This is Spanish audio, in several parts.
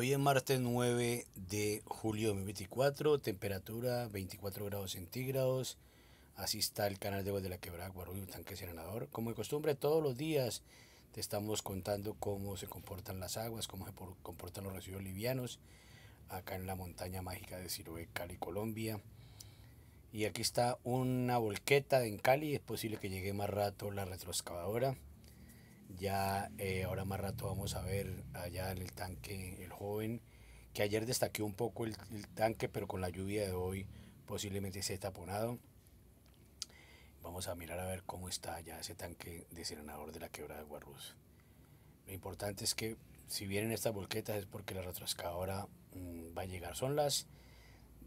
Hoy es martes 9 de julio de 2024, temperatura 24 grados centígrados. Así está el canal de agua de la quebrada tanque serenador. Como de costumbre, todos los días te estamos contando cómo se comportan las aguas, cómo se comportan los residuos livianos acá en la montaña mágica de Siroe, Cali, Colombia. Y aquí está una volqueta en Cali, es posible que llegue más rato la retroexcavadora. Ya eh, ahora más rato vamos a ver allá en el tanque el joven, que ayer destaque un poco el, tanque, pero con la lluvia de hoy posiblemente se ha taponado. Vamos a mirar a ver cómo está ya ese tanque serenador de la quebrada de Guarruz. Lo importante es que si vienen estas volquetas es porque la retrascadora mm, va a llegar. Son las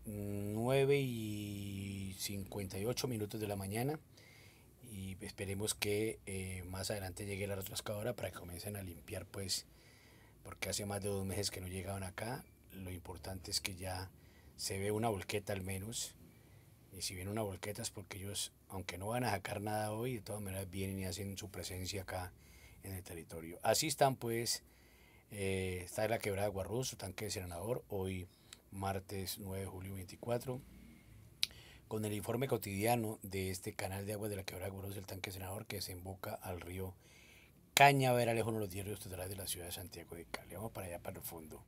9 mm, y 58 minutos de la mañana esperemos que eh, más adelante llegue la retrascadora para que comiencen a limpiar, pues, porque hace más de dos meses que no llegaban acá. Lo importante es que ya se ve una volqueta al menos. Y si viene una volqueta es porque ellos, aunque no van a sacar nada hoy, de todas maneras vienen y hacen su presencia acá en el territorio. Así están, pues, eh, está en la quebrada de Guarruz, su tanque de senador, hoy martes 9 de julio 24 con el informe cotidiano de este canal de agua de la quebrada Guros del tanque senador que desemboca al río lejos uno de los diarios totales de la ciudad de Santiago de Cali. Vamos para allá, para el fondo.